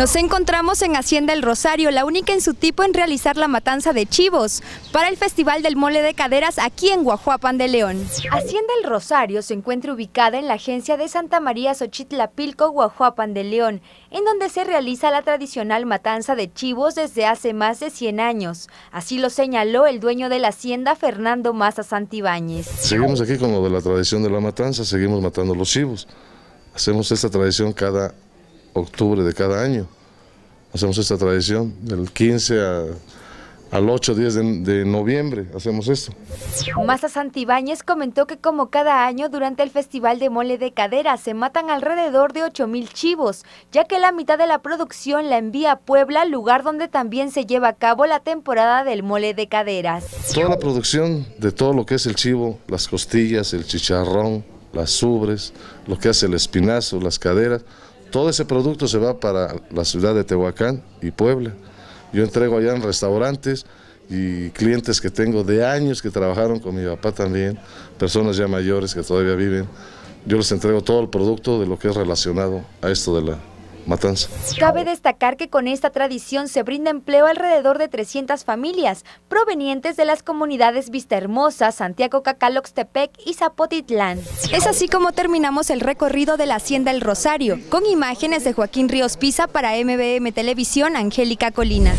Nos encontramos en Hacienda El Rosario, la única en su tipo en realizar la matanza de chivos para el Festival del Mole de Caderas aquí en Guajuapan de León. Hacienda El Rosario se encuentra ubicada en la agencia de Santa María Xochitlapilco, Guajuapan de León, en donde se realiza la tradicional matanza de chivos desde hace más de 100 años. Así lo señaló el dueño de la hacienda, Fernando Maza Santibáñez. Seguimos aquí con lo de la tradición de la matanza, seguimos matando los chivos. Hacemos esta tradición cada octubre de cada año. Hacemos esta tradición del 15 al 8 10 de, noviembre hacemos esto. Masa Santibáñez comentó que como cada año durante el Festival de Mole de Cadera se matan alrededor de mil chivos, ya que la mitad de la producción la envía a Puebla, lugar donde también se lleva a cabo la temporada del mole de caderas. Toda la producción de todo lo que es el chivo, las costillas, el chicharrón, las ubres, lo que hace el espinazo, las caderas, todo ese producto se va para la ciudad de Tehuacán y Puebla. Yo entrego allá en restaurantes y clientes que tengo de años que trabajaron con mi papá también, personas ya mayores que todavía viven. Yo les entrego todo el producto de lo que es relacionado a esto de la Cabe destacar que con esta tradición se brinda empleo a alrededor de 300 familias provenientes de las comunidades Vistahermosa, Santiago Cacaloxtepec y Zapotitlán. Es así como terminamos el recorrido de la Hacienda El Rosario, con imágenes de Joaquín Ríos Pisa para MBM Televisión Angélica Colina.